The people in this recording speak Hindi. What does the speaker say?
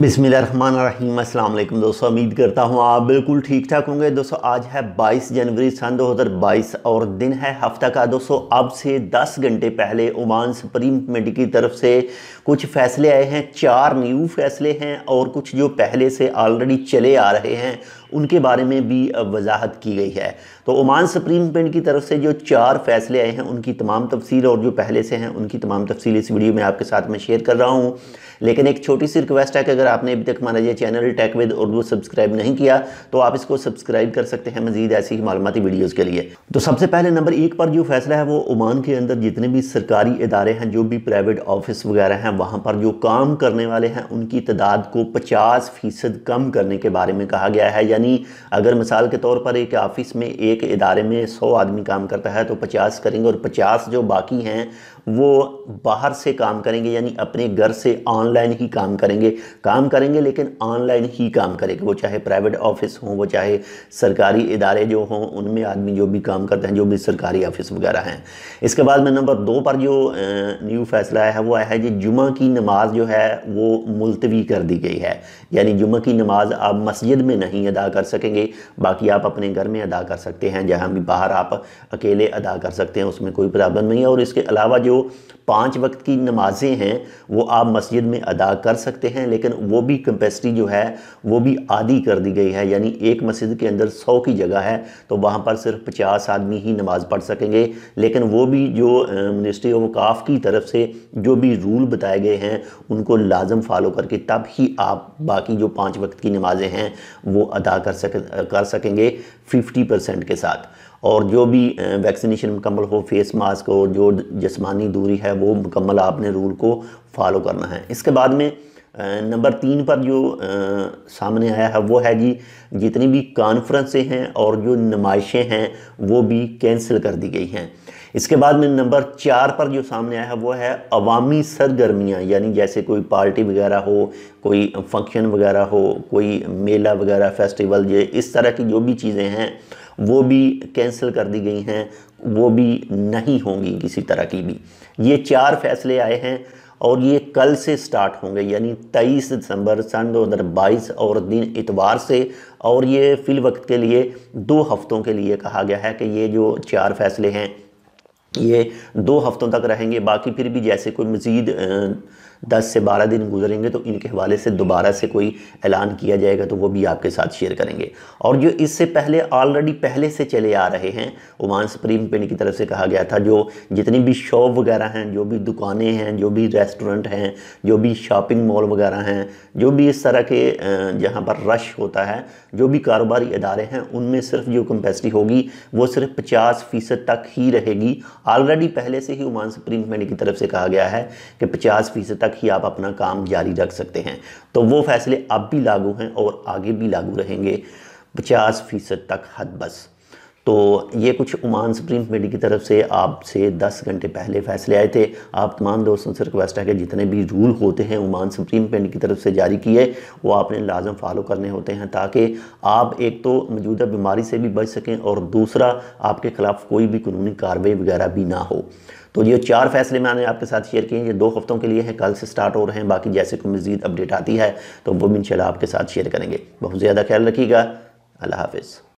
बिसमिल अस्सलाम वालेकुम दोस्तों उम्मीद करता हूँ आप बिल्कुल ठीक ठाक होंगे दोस्तों आज है 22 जनवरी सन 2022 और दिन है हफ्ता का दोस्तों अब से 10 घंटे पहले ओमान सुप्रीम कमेटी की तरफ से कुछ फैसले आए हैं चार न्यू फैसले हैं और कुछ जो पहले से ऑलरेडी चले आ रहे हैं उनके बारे में भी वजाहत की गई है तो ओमान सुप्रीम पेंट की तरफ से जो चार फैसले आए हैं उनकी तमाम तफसील और जो पहले से हैं उनकी तमाम तफसील इस वीडियो में आपके साथ मैं शेयर कर रहा हूँ लेकिन एक छोटी सी रिक्वेस्ट है कि अगर आपने अभी तक हमारा ये channel tech with Urdu subscribe नहीं किया तो आप इसको सब्सक्राइब कर सकते हैं मजीद ऐसी ही मालूमती वीडियोज़ के लिए तो सबसे पहले नंबर एक पर जो फैसला है वो ओमान के अंदर जितने भी सरकारी इदारे हैं जो भी प्राइवेट ऑफिस वगैरह हैं वहाँ पर जो काम करने वाले हैं उनकी तादाद को पचास फ़ीसद कम करने के बारे में कहा गया है या यानी अगर मिसाल के तौर पर एक ऑफ़िस में एक इदारे में सौ आदमी काम करता है तो पचास करेंगे और पचास जो बाकी हैं वो बाहर से काम करेंगे यानी अपने घर से ऑनलाइन ही काम करेंगे काम करेंगे लेकिन ऑनलाइन ही काम करेंगे वो चाहे प्राइवेट ऑफिस हों वो चाहे सरकारी इदारे जो हों उनमें आदमी जो भी काम करते हैं जो भी सरकारी ऑफिस वगैरह हैं इसके बाद में नंबर दो पर जो न्यू फैसला आया है वो आया है कि जुमा की नमाज जो है वो मुलतवी कर दी गई है यानी जुमा की नमाज आप मस्जिद में नहीं अदा कर सकेंगे बाकी आप अपने घर में अदा कर सकते हैं जहाँ भी बाहर आप अकेले अदा कर सकते हैं उसमें कोई प्रॉब्लम नहीं है और इसके अलावा जो पाँच वक्त की नमाज़ें हैं वो आप मस्जिद में अदा कर सकते हैं लेकिन वो भी कैपेसिटी जो है वो भी आधी कर दी गई है यानी एक मस्जिद के अंदर सौ की जगह है तो वहाँ पर सिर्फ पचास आदमी ही नमाज़ पढ़ सकेंगे लेकिन वो भी जो मिनिस्ट्री ऑफ काफ की तरफ से जो भी रूल बताए गए हैं उनको लाजम फॉलो करके तब ही आप बाकी जो पाँच वक्त की नमाज़ें हैं वो अदा कर सक कर सकेंगे 50 परसेंट के साथ और जो भी वैक्सीनेशन मुकम्मल हो फेस मास्क और जो जिसमानी दूरी है वो मुकम्मल आपने रूल को फॉलो करना है इसके बाद में नंबर तीन पर जो आ, सामने आया है वो है जी जितनी भी कॉन्फ्रेंसें हैं और जो नुमाइशें हैं वो भी कैंसिल कर दी गई हैं इसके बाद में नंबर चार पर जो सामने आया है वो है अवामी सरगर्मियाँ यानी जैसे कोई पार्टी वगैरह हो कोई फंक्शन वगैरह हो कोई मेला वगैरह फेस्टिवल ये इस तरह की जो भी चीज़ें हैं वो भी कैंसिल कर दी गई हैं वो भी नहीं होंगी किसी तरह की भी ये चार फैसले आए हैं और ये कल से स्टार्ट होंगे यानी 23 दिसंबर सन बाईस और दिन इतवार से और ये फिल वक्त के लिए दो हफ्तों के लिए कहा गया है कि ये जो चार फैसले हैं ये दो हफ्तों तक रहेंगे बाकी फिर भी जैसे कोई मज़ीद दस से बारह दिन गुजरेंगे तो इनके हवाले से दोबारा से कोई ऐलान किया जाएगा तो वो भी आपके साथ शेयर करेंगे और जो इससे पहले ऑलरेडी पहले से चले आ रहे हैं ओमान सुप्रीम पे की तरफ से कहा गया था जो जितनी भी शॉप वगैरह हैं जो भी दुकानें हैं जो भी रेस्टोरेंट हैं जो भी शॉपिंग मॉल वगैरह हैं जो भी इस तरह के जहाँ पर रश होता है जो भी कारोबारी अदारे हैं उनमें सिर्फ जो कम्पेसिटी होगी वो सिर्फ पचास फ़ीसद तक ही रहेगी ऑलरेडी पहले से ही ओमान सुप्रीम कमेटी की तरफ से कहा गया है कि पचास फ़ीसद तक तक ही आप अपना काम जारी रख सकते हैं तो वो फैसले अब भी लागू हैं और आगे भी लागू रहेंगे पचास फीसद तक हद बस तो ये कुछ ओमान सुप्रीम कमेटी की तरफ से आपसे 10 घंटे पहले फैसले आए थे आप तमाम दोस्तों से रिक्वेस्ट है कि जितने भी रूल होते हैं ओमान सुप्रीम कमेटी की तरफ से जारी किए वो आपने लाजम फॉलो करने होते हैं ताकि आप एक तो मौजूदा बीमारी से भी बच सकें और दूसरा आपके ख़िलाफ़ कोई भी कानूनी कार्रवाई वगैरह भी ना हो तो ये चार फैसले मैंने आपके साथ शेयर किए हैं ये दो हफ्तों के लिए हैं कल से स्टार्ट हो रहे हैं बाकी जैसे कोई मज़ीद अपडेट आती है तो वो भी इंशाल्लाह आपके साथ शेयर करेंगे बहुत ज़्यादा ख्याल रखिएगा अल्लाह हाफिज़